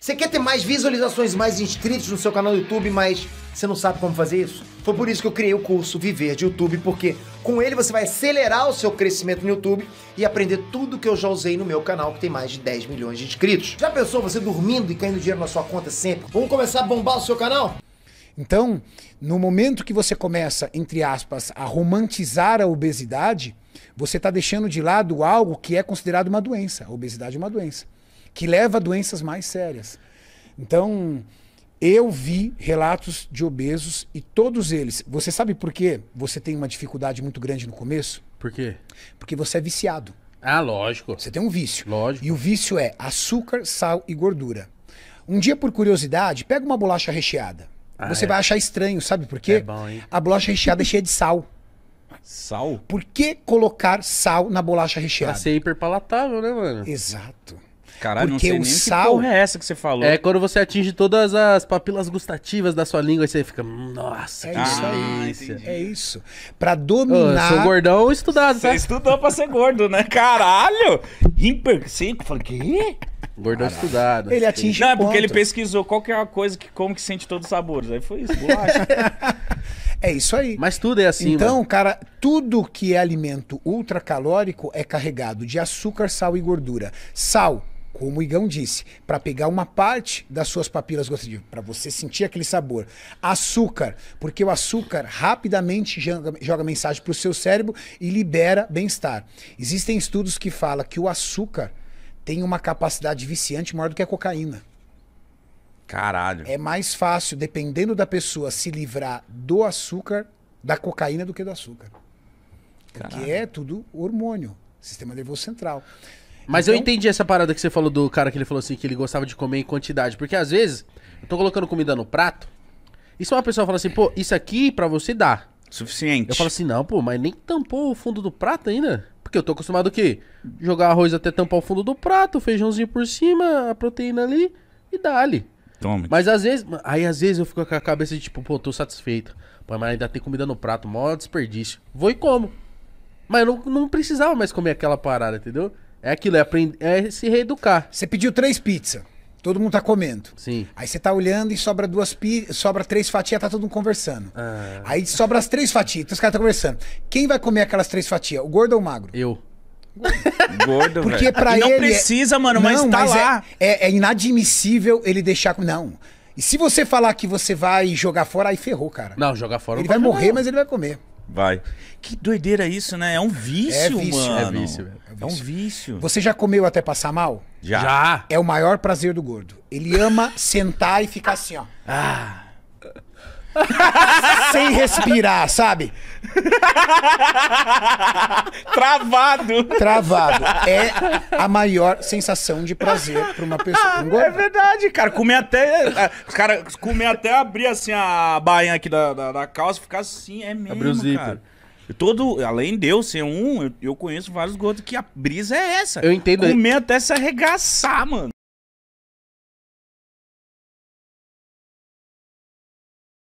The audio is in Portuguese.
Você quer ter mais visualizações, mais inscritos no seu canal do YouTube, mas você não sabe como fazer isso? Foi por isso que eu criei o curso Viver de YouTube, porque com ele você vai acelerar o seu crescimento no YouTube e aprender tudo que eu já usei no meu canal, que tem mais de 10 milhões de inscritos. Já pensou você dormindo e caindo dinheiro na sua conta sempre? Vamos começar a bombar o seu canal? Então, no momento que você começa, entre aspas, a romantizar a obesidade, você está deixando de lado algo que é considerado uma doença. A obesidade é uma doença que leva a doenças mais sérias. Então, eu vi relatos de obesos e todos eles. Você sabe por que você tem uma dificuldade muito grande no começo? Por quê? Porque você é viciado. Ah, lógico. Você tem um vício. Lógico. E o vício é açúcar, sal e gordura. Um dia, por curiosidade, pega uma bolacha recheada. Ah, você é. vai achar estranho, sabe por quê? É bom, hein? A bolacha recheada é cheia de sal. Sal? Por que colocar sal na bolacha recheada? Pra ser hiperpalatável, né, mano? Exato. Caralho, porque não sei o sal... que porra é essa que você falou. É quando você atinge todas as papilas gustativas da sua língua e você fica, nossa, é isso delícia. aí. É isso. Pra dominar. Eu sou gordão estudado, tá? Você estudou pra ser gordo, né? Caralho! Hiper 5, falei, quê? Gordão Caralho. estudado. Ele atinge. Não, é porque ele pesquisou qual que é a coisa que come que sente todos os sabores. Aí foi isso, bolacha. É isso aí. Mas tudo é assim. Então, mano. cara, tudo que é alimento ultracalórico é carregado de açúcar, sal e gordura. Sal, como o Igão disse, para pegar uma parte das suas papilas gustativas, para você sentir aquele sabor. Açúcar, porque o açúcar rapidamente joga, joga mensagem para o seu cérebro e libera bem-estar. Existem estudos que falam que o açúcar tem uma capacidade viciante maior do que a cocaína. Caralho. É mais fácil, dependendo da pessoa, se livrar do açúcar, da cocaína, do que do açúcar. Caralho. Porque é tudo hormônio, sistema nervoso central. Mas então... eu entendi essa parada que você falou do cara que ele falou assim, que ele gostava de comer em quantidade. Porque às vezes, eu tô colocando comida no prato, e se uma pessoa fala assim, pô, isso aqui pra você dá. Suficiente. Eu falo assim, não, pô, mas nem tampou o fundo do prato ainda. Porque eu tô acostumado o quê? Jogar arroz até tampar o fundo do prato, feijãozinho por cima, a proteína ali e dá ali. Tome. Mas às vezes, aí às vezes eu fico com a cabeça de tipo, pô, tô satisfeito. Pô, mas ainda tem comida no prato, mó desperdício. Vou e como. Mas eu não, não precisava mais comer aquela parada, entendeu? É aquilo, é, aprender, é se reeducar. Você pediu três pizzas. Todo mundo tá comendo. Sim. Aí você tá olhando e sobra duas sobra três fatias, tá todo mundo conversando. Ah. Aí sobra as três fatias, então os caras estão tá conversando. Quem vai comer aquelas três fatias? O gordo ou o magro? Eu. Gordo, Porque velho. pra e ele. É- não precisa, é... mano, não, mas tá mas é lá. É, é, inadmissível ele deixar. Não. E se você falar que você vai jogar fora, aí ferrou, cara. Não, jogar fora Ele vai morrer, não. mas ele vai comer. Vai. Que doideira isso, né? É um vício, é vício mano. É vício, É, vício. é um vício. Você já comeu até passar mal? Já. já. É o maior prazer do gordo. Ele ama sentar e ficar assim, ó. Ah sem respirar, sabe? Travado. Travado. É a maior sensação de prazer pra uma pessoa. Não é verdade, cara. Comer até. É, cara, comer até abrir assim a bainha aqui da, da, da calça e ficar assim, é mesmo. Abrir o zíper. Cara. Todo, além de eu ser um, eu, eu conheço vários gordos que a brisa é essa. Eu entendo. Comer até se arregaçar, mano.